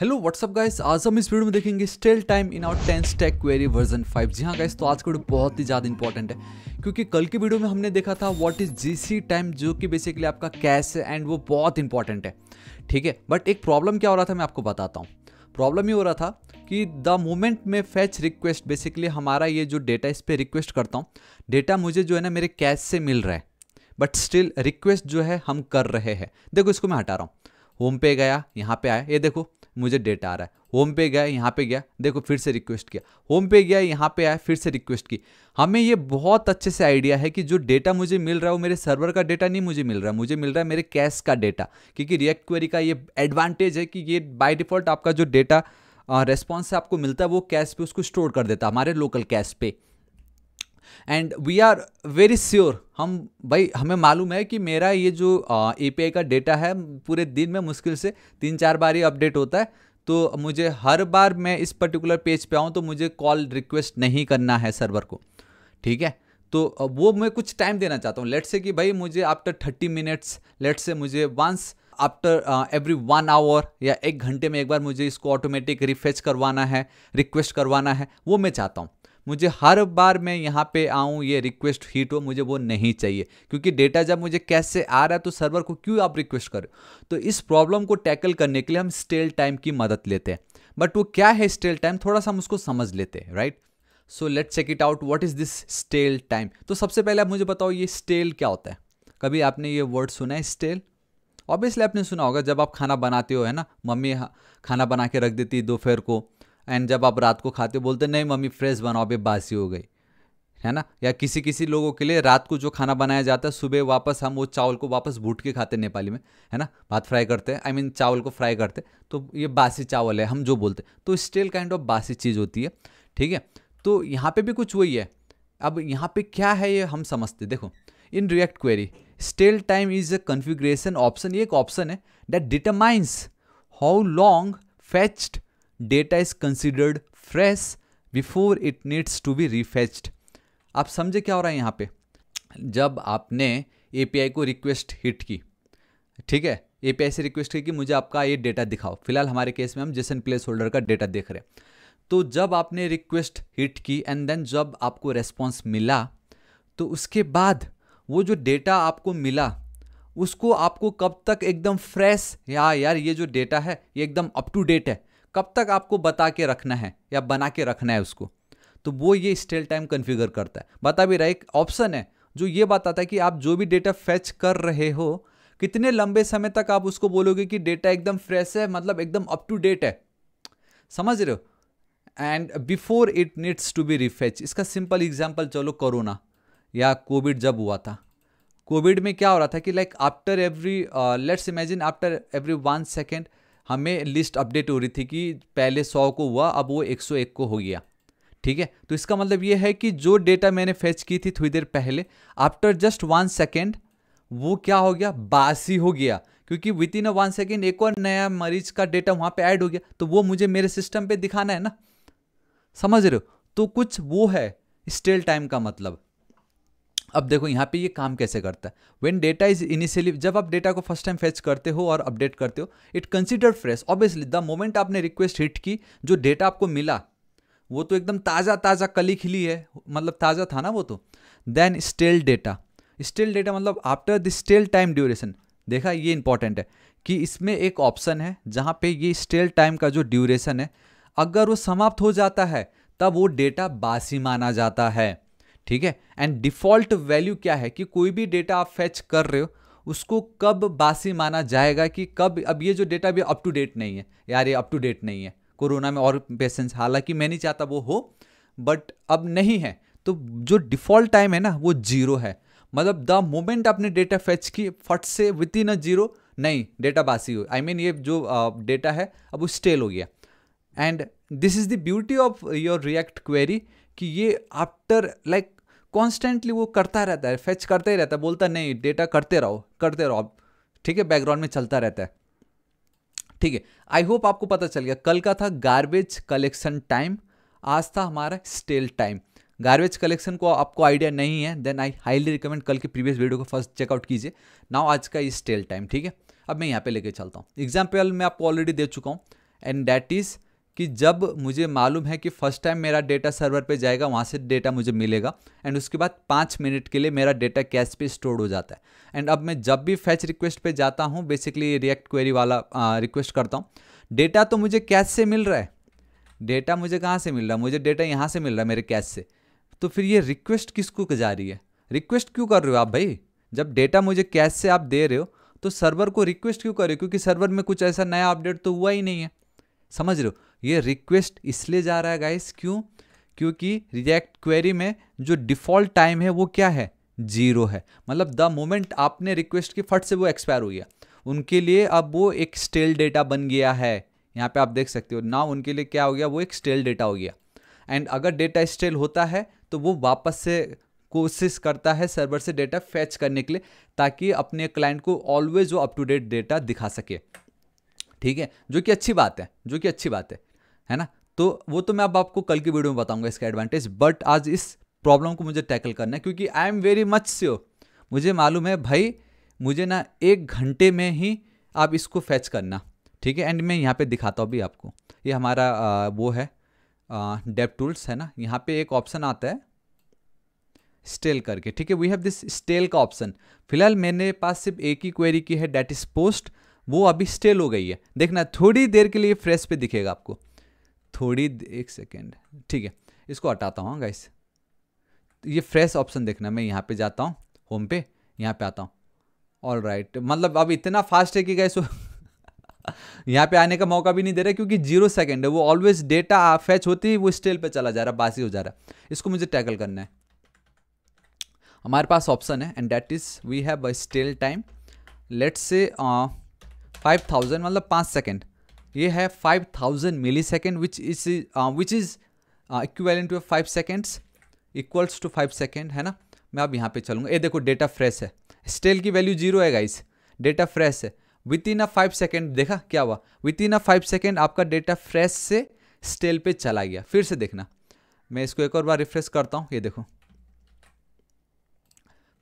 Hello what's up guys आज हम इस वीडियो में देखेंगे stale time in out ten stack query version 5 जी हाँ गाइस तो आज का वीडियो बहुत ही ज़्यादा इंपॉर्टेंट है क्योंकि कल की वीडियो में हमने देखा था व्हाट इज जीसी टाइम जो कि बेसिकली आपका कैश है एंड वो बहुत इंपॉर्टेंट है ठीक है बट एक प्रॉब्लम क्या हो रहा था मैं आपको बताता हूँ प्रॉब्लम ये हो रहा था कि द मोमेंट में फैच रिक्वेस्ट बेसिकली हमारा ये जो डेटा इस पर रिक्वेस्ट करता हूँ डेटा मुझे जो है ना मेरे कैश से मिल रहा है बट स्टिल रिक्वेस्ट जो है हम कर रहे हैं देखो इसको मैं हटा रहा हूँ होम पे गया यहाँ पे आया ये देखो मुझे डेटा आ रहा है होम पे गया यहाँ पे गया देखो फिर से रिक्वेस्ट किया होम पे गया यहाँ पे आया फिर से रिक्वेस्ट की हमें ये बहुत अच्छे से आइडिया है कि जो डेटा मुझे मिल रहा है वो मेरे सर्वर का डेटा नहीं मुझे मिल रहा मुझे मिल रहा है मेरे कैश का डेटा क्योंकि रिएक्ट क्वेरी का ये एडवांटेज है कि ये बाई डिफॉल्ट आपका जो डेटा रेस्पॉन्स से आपको मिलता है वो कैश पे उसको स्टोर कर देता है हमारे लोकल कैश पे and we are very sure हम भाई हमें मालूम है कि मेरा ये जो ए आई का डेटा है पूरे दिन में मुश्किल से तीन चार बार ही अपडेट होता है तो मुझे हर बार मैं इस पर्टिकुलर पेज पे आऊँ तो मुझे कॉल रिक्वेस्ट नहीं करना है सर्वर को ठीक है तो वो मैं कुछ टाइम देना चाहता हूँ लेट से कि भाई मुझे आफ्टर थर्टी मिनट्स लेट से मुझे once after every one hour या एक घंटे में एक बार मुझे इसको ऑटोमेटिक रिफ्रेश करवाना है रिक्वेस्ट करवाना है वो मैं चाहता हूँ मुझे हर बार मैं यहाँ पे आऊँ ये रिक्वेस्ट हीट हो मुझे वो नहीं चाहिए क्योंकि डेटा जब मुझे कैसे आ रहा है तो सर्वर को क्यों आप रिक्वेस्ट करो तो इस प्रॉब्लम को टैकल करने के लिए हम स्टेल टाइम की मदद लेते हैं बट वो क्या है स्टेल टाइम थोड़ा सा हम उसको समझ लेते हैं right so let check it out what is this stale time तो सबसे पहले आप मुझे बताओ ये स्टेल क्या होता है कभी आपने ये वर्ड सुना है स्टेल ऑब्वियसली आपने सुना होगा जब आप खाना बनाते हो है ना मम्मी खाना बना के रख देती है दोपहर को एंड जब आप रात को खाते हो बोलते नहीं मम्मी फ्रेश बनाओ अभी बासी हो गई है ना या किसी किसी लोगों के लिए रात को जो खाना बनाया जाता है सुबह वापस हम वो चावल को वापस भूट के खाते हैं नेपाली में है ना भात फ्राई करते हैं आई मीन चावल को फ्राई करते तो ये बासी चावल है हम जो बोलते हैं तो स्टिल काइंड ऑफ बासी चीज़ होती है ठीक है तो यहाँ पे भी कुछ वही है अब यहाँ पे क्या है ये हम समझते देखो in react query stale time is a configuration option ये एक ऑप्शन है that determines how long fetched data is considered fresh before it needs to be refetched आप समझे क्या हो रहा है यहाँ पे जब आपने ए को रिक्वेस्ट हिट की ठीक है ए से रिक्वेस्ट की कि मुझे आपका ये डेटा दिखाओ फिलहाल हमारे केस में हम जेसन प्लेस होल्डर का डेटा देख रहे हैं तो जब आपने रिक्वेस्ट हिट की एंड देन जब आपको रेस्पॉन्स मिला तो उसके बाद वो जो डेटा आपको मिला उसको आपको कब तक एकदम फ्रेश या यार ये जो डेटा है ये एकदम अप टू डेट है कब तक आपको बता के रखना है या बना के रखना है उसको तो वो ये स्टेल टाइम कन्फिगर करता है बता भी रहा है एक ऑप्शन है जो ये बताता है कि आप जो भी डेटा फैच कर रहे हो कितने लंबे समय तक आप उसको बोलोगे कि डेटा एकदम फ्रेश है मतलब एकदम अप टू डेट है समझ रहे हो and before it needs to be refetch इसका सिंपल एग्जाम्पल चलो कोरोना या कोविड जब हुआ था कोविड में क्या हो रहा था कि like after every let's imagine after every one second हमें लिस्ट अपडेट हो रही थी कि पहले सौ को हुआ अब वो एक सौ एक को हो गया ठीक है तो इसका मतलब ये है कि जो डेटा मैंने फेच की थी थोड़ी देर पहले आफ्टर जस्ट वन सेकेंड वो क्या हो गया बासी हो गया क्योंकि within a one second एक और नया मरीज का डेटा वहाँ पे ऐड हो गया तो वो मुझे मेरे सिस्टम पे दिखाना है ना समझ रहे हो तो कुछ वो है स्टेल टाइम का मतलब अब देखो यहाँ पे ये काम कैसे करता है वेन डेटा इज इनिशियली जब आप डेटा को फर्स्ट टाइम फेच करते हो और अपडेट करते हो it consider fresh obviously the moment आपने रिक्वेस्ट हिट की जो डेटा आपको मिला वो तो एकदम ताज़ा ताज़ा कली खिली है मतलब ताज़ा था ना वो तो then stale data stale data मतलब after the stale time duration देखा ये इंपॉर्टेंट है कि इसमें एक ऑप्शन है जहाँ पे ये स्टेल टाइम का जो ड्यूरेशन है अगर वो समाप्त हो जाता है तब वो डेटा बासी माना जाता है ठीक है एंड डिफॉल्ट वैल्यू क्या है कि कोई भी डेटा आप फैच कर रहे हो उसको कब बासी माना जाएगा कि कब अब ये जो डेटा भी अप टू डेट नहीं है यार ये अप टू डेट नहीं है कोरोना में और पेशेंट्स हालांकि मैं नहीं चाहता वो हो बट अब नहीं है तो जो डिफ़ॉल्ट टाइम है ना वो जीरो है मतलब द मोमेंट आपने डेटा फैच की फट से विथ इन अ जीरो नहीं डेटा बासी हो आई I मीन mean, ये जो डेटा uh, है अब वो स्टेल हो गया and this is the beauty of your react query कि ये आफ्टर लाइक कॉन्स्टेंटली वो करता रहता है फेच करते ही रहता है बोलता नहीं डेटा करते रहो करते रहो ठीक है बैकग्राउंड में चलता रहता है ठीक है आई होप आपको पता चल गया कल का था गार्बेज कलेक्शन टाइम आज था हमारा स्टेल टाइम गार्बेज कलेक्शन को आपको आइडिया नहीं है देन आई हाईली रिकमेंड कल के प्रीवियस वीडियो को फर्स्ट चेकआउट कीजिए नाउ आज का इज स्टेल टाइम ठीक है अब मैं यहाँ पे लेके चलता हूँ एग्जाम्पल मैं आपको ऑलरेडी दे चुका हूँ एंड दैट इज़ कि जब मुझे मालूम है कि फर्स्ट टाइम मेरा डेटा सर्वर पे जाएगा वहाँ से डेटा मुझे मिलेगा एंड उसके बाद पाँच मिनट के लिए मेरा डेटा कैश पे स्टोर हो जाता है एंड अब मैं जब भी फैच रिक्वेस्ट पे जाता हूँ बेसिकली रिएक्ट क्वेरी वाला रिक्वेस्ट करता हूँ डेटा तो मुझे कैश से मिल रहा है डेटा मुझे कहाँ से मिल रहा है मुझे डेटा यहाँ से मिल रहा है मेरे कैश से तो फिर ये रिक्वेस्ट किसको जा रही है रिक्वेस्ट क्यों कर रहे हो आप भाई जब डेटा मुझे कैश से आप दे रहे हो तो सर्वर को रिक्वेस्ट क्यों कर रहे हो क्योंकि सर्वर में कुछ ऐसा नया अपडेट तो हुआ ही नहीं है समझ रहे हो ये रिक्वेस्ट इसलिए जा रहा है गाइस क्यों क्योंकि रिजेक्ट क्वेरी में जो डिफ़ॉल्ट टाइम है वो क्या है जीरो है मतलब द मोमेंट आपने रिक्वेस्ट की फट से वो एक्सपायर हो गया उनके लिए अब वो एक स्टेल डेटा बन गया है यहाँ पे आप देख सकते हो ना उनके लिए क्या हो गया वो एक स्टेल डेटा हो गया एंड अगर डेटा स्टेल होता है तो वो वापस से कोशिश करता है सर्वर से डेटा फैच करने के लिए ताकि अपने क्लाइंट को ऑलवेज वो अप टू डेट डेटा दिखा सके ठीक है जो कि अच्छी बात है जो कि अच्छी बात है है ना तो वो तो मैं अब आपको कल की वीडियो में बताऊंगा इसका एडवांटेज बट आज इस प्रॉब्लम को मुझे टैकल करना है क्योंकि I am very much sure मुझे मालूम है भाई मुझे ना एक घंटे में ही आप इसको फैच करना ठीक है एंड मैं यहाँ पे दिखाता हूँ भी आपको ये हमारा आ, वो है डेप टूल्स है ना यहाँ पे एक ऑप्शन आता है स्टेल करके ठीक है वी हैव दिस स्टेल का ऑप्शन फिलहाल मेरे पास सिर्फ एक ही क्वेरी की है डेट इज पोस्ट वो अभी स्टेल हो गई है देखना थोड़ी देर के लिए फ्रेश पे दिखेगा आपको थोड़ी एक सेकेंड ठीक है इसको हटाता हूँ गाइस हाँ, तो ये फ्रेश ऑप्शन देखना मैं यहाँ पे जाता हूँ होम पे यहाँ पे आता हूँ ऑल राइट मतलब अब इतना फास्ट है कि गैस यहाँ पे आने का मौका भी नहीं दे रहा क्योंकि जीरो सेकेंड है वो ऑलवेज डेटा फैच होती है वो स्टेल पे चला जा रहा है बासी हो जा रहा है इसको मुझे टैकल करना है हमारे पास ऑप्शन है and that is we have stale time let's say five thousand मतलब पाँच सेकेंड ये है five thousand millisecond which is which is equivalent to five seconds equals to five second है ना मैं अब यहाँ पे चलूँगा ये देखो डेटा फ्रेश है स्टेल की वैल्यू जीरो है गाइस डेटा फ्रेश है within a five second देखा क्या हुआ विद इन अ फाइव सेकेंड आपका डेटा फ्रेश से स्टेल पे चला गया फिर से देखना मैं इसको एक और बार रिफ्रेश करता हूँ ये देखो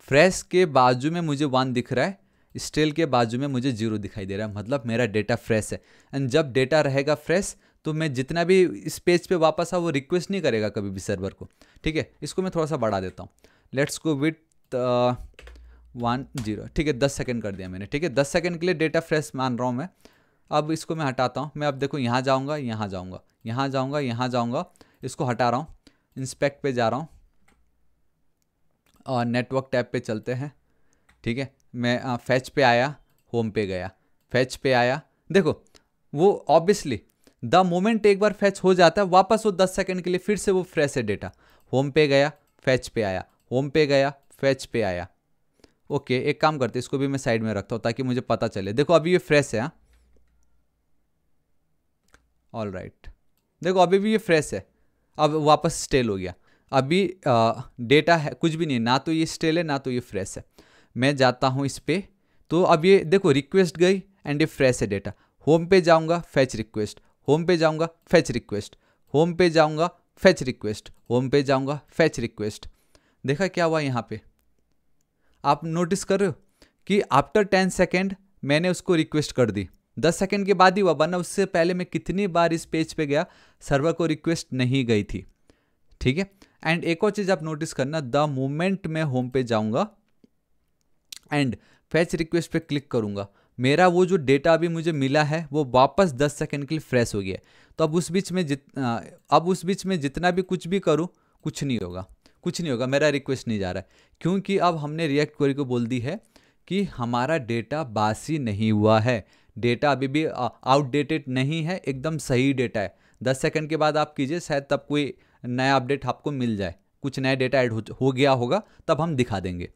फ्रेश के बाजू में मुझे वन दिख रहा है स्टेल के बाजू में मुझे जीरो दिखाई दे रहा है मतलब मेरा डेटा फ्रेश है एंड जब डेटा रहेगा फ्रेश तो मैं जितना भी इस पेज पे वापस आ वो रिक्वेस्ट नहीं करेगा कभी भी सर्वर को ठीक है इसको मैं थोड़ा सा बढ़ा देता हूँ let's go with one zero ठीक है दस सेकेंड कर दिया मैंने ठीक है दस सेकेंड के लिए डेटा फ्रेश मान रहा हूँ मैं अब इसको मैं हटाता हूँ मैं अब देखो यहाँ जाऊँगा यहाँ जाऊँगा यहाँ जाऊँगा यहाँ जाऊँगा इसको हटा रहा हूँ इंस्पेक्ट पे जा रहा हूँ और नेटवर्क टैब पे चलते हैं ठीक है मैं आ, फैच पे आया होम पे गया फैच पे आया देखो वो ऑब्वियसली द मोमेंट एक बार फैच हो जाता है वापस वो दस सेकेंड के लिए फिर से वो फ्रेश है डेटा होम पे गया फैच पे आया होम पे गया फैच पे आया ओके एक काम करते इसको भी मैं साइड में रखता हूँ ताकि मुझे पता चले देखो अभी ये फ्रेश है हाँ ऑल राइट right. देखो अभी भी ये फ्रेश है अब वापस स्टेल हो गया अभी डेटा है कुछ भी नहीं ना तो ये स्टेल है ना तो ये फ्रेश है मैं जाता हूँ इस पर तो अब ये देखो रिक्वेस्ट गई एंड ये फ्रेश है डेटा होम पे जाऊँगा फैच रिक्वेस्ट होम पे जाऊँगा फैच रिक्वेस्ट होम पे जाऊँगा फैच रिक्वेस्ट होम पे जाऊँगा फैच रिक्वेस्ट देखा क्या हुआ यहाँ पे आप नोटिस कर रहे हो कि आफ्टर टेन सेकेंड मैंने उसको रिक्वेस्ट कर दी दस सेकेंड के बाद ही हुआ वरना उससे पहले मैं कितनी बार इस पेज पे गया सर्वर को रिक्वेस्ट नहीं गई थी ठीक है एंड एक और चीज़ आप नोटिस करना द मोमेंट मैं होम पे जाऊँगा एंड फैच रिक्वेस्ट पे क्लिक करूँगा मेरा वो जो डेटा अभी मुझे मिला है वो वापस 10 सेकंड के लिए फ्रेश हो गया तो अब उस बीच में जित अब उस बीच में जितना भी कुछ भी करूँ कुछ नहीं होगा कुछ नहीं होगा मेरा रिक्वेस्ट नहीं जा रहा है क्योंकि अब हमने रिएक्ट क्वेरी को बोल दी है कि हमारा डेटा बासी नहीं हुआ है डेटा अभी भी आउटडेटेड नहीं है एकदम सही डेटा है दस सेकंड के बाद आप कीजिए शायद तब कोई नया अपडेट आपको मिल जाए कुछ नया डेटा ऐड हो गया होगा तब हम दिखा देंगे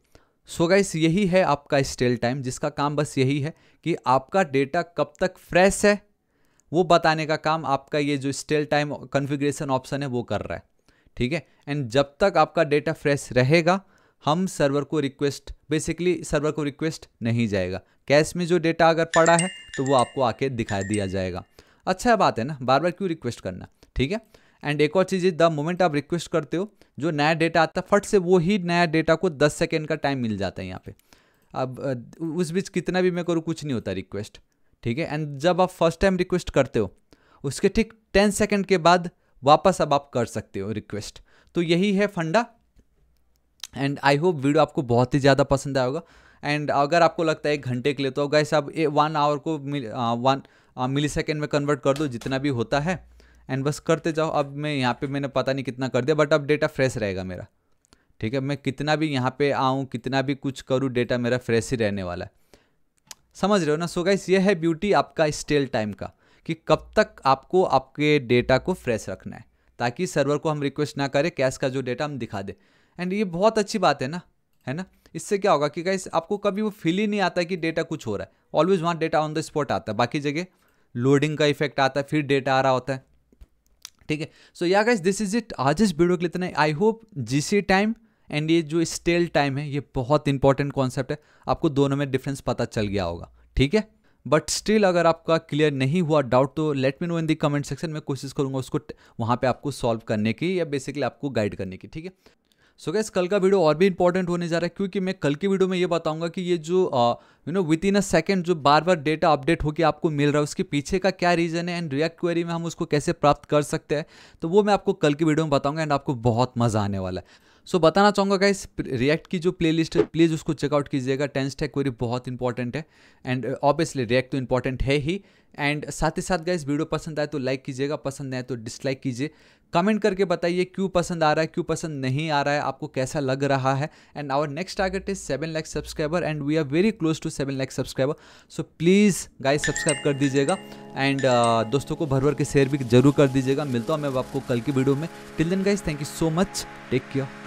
सो गाइस यही है आपका स्टेल टाइम जिसका काम बस यही है कि आपका डेटा कब तक फ्रेश है वो बताने का काम आपका ये जो स्टेल टाइम कन्फिग्रेशन ऑप्शन है वो कर रहा है ठीक है एंड जब तक आपका डेटा फ्रेश रहेगा हम सर्वर को रिक्वेस्ट बेसिकली सर्वर को रिक्वेस्ट नहीं जाएगा कैश में जो डेटा अगर पड़ा है तो वो आपको आके दिखा दिया जाएगा अच्छा बात है ना बार बार क्यों रिक्वेस्ट करना ठीक है एंड एक और चीज़ द मोमेंट आप रिक्वेस्ट करते हो जो नया डेटा आता है फट से वो ही नया डेटा को दस सेकेंड का टाइम मिल जाता है यहाँ पे अब उस बीच कितना भी मैं करूँ कुछ नहीं होता रिक्वेस्ट ठीक है एंड जब आप फर्स्ट टाइम रिक्वेस्ट करते हो उसके ठीक टेन सेकेंड के बाद वापस अब आप कर सकते हो रिक्वेस्ट तो यही है फंडा एंड आई होप वीडियो आपको बहुत ही ज़्यादा पसंद आएगा एंड अगर आपको लगता है एक घंटे के लिए तो गाइस आप वन आवर को मिल वन मिली सेकेंड में कन्वर्ट कर दो जितना भी होता है एंड बस करते जाओ अब मैं यहाँ पे मैंने पता नहीं कितना कर दिया बट अब डेटा फ्रेश रहेगा मेरा ठीक है मैं कितना भी यहाँ पे आऊँ कितना भी कुछ करूँ डेटा मेरा फ्रेश ही रहने वाला है समझ रहे हो ना सो गाइस ये है ब्यूटी आपका स्टेल टाइम का कि कब तक आपको आपके डेटा को फ्रेश रखना है ताकि सर्वर को हम रिक्वेस्ट ना करें कैश का जो डेटा हम दिखा दें एंड ये बहुत अच्छी बात है ना है ना इससे क्या होगा कि गाइस आपको कभी वो फील ही नहीं आता कि डेटा कुछ हो रहा है ऑलवेज वहाँ डेटा ऑन द स्पॉट आता है बाकी जगह लोडिंग का इफेक्ट आता है फिर डेटा आ रहा होता है ठीक है सो या गाइस दिस इज इट आज इस वीडियो के लिए इतना आई होप जिस टाइम एंड ये जो स्टेल टाइम है ये बहुत इंपॉर्टेंट कॉन्सेप्ट है आपको दोनों में डिफरेंस पता चल गया होगा ठीक है बट स्टिल अगर आपका क्लियर नहीं हुआ डाउट तो let me know in the comment section में कोशिश करूंगा उसको वहां पे आपको सॉल्व करने की या बेसिकली आपको गाइड करने की ठीक है सो गैस कल का वीडियो और भी इंपॉर्टेंट होने जा रहा है क्योंकि मैं कल की वीडियो में ये बताऊंगा कि ये जो you know within a second जो बार बार डेटा अपडेट होकर आपको मिल रहा है उसके पीछे का क्या रीजन है एंड रिएक्ट क्वेरी में हम उसको कैसे प्राप्त कर सकते हैं तो वो मैं आपको कल की वीडियो में बताऊंगा एंड आपको बहुत मजा आने वाला है सो so, बताना चाहूँगा गाइस रिएक्ट की जो प्लेलिस्ट है प्लीज़ उसको चेकआउट कीजिएगा टेंस टेक क्वेरी बहुत इंपॉर्टेंट है एंड ऑब्वियसली रिएक्ट तो इंपॉर्टेंट है ही एंड साथ ही साथ गाइस वीडियो पसंद आए तो लाइक कीजिएगा पसंद आए तो डिसलाइक कीजिए कमेंट करके बताइए क्यों पसंद आ रहा है क्यों पसंद नहीं आ रहा है आपको कैसा लग रहा है and our next target is seven lakhs subscriber and we are very close to seven lakhs subscriber so please guys subscribe कर दीजिएगा एंड uh, दोस्तों को भर भर के शेयर भी जरूर कर दीजिएगा मिलता हूँ मैं आपको कल की वीडियो में till then guys thank you so much take care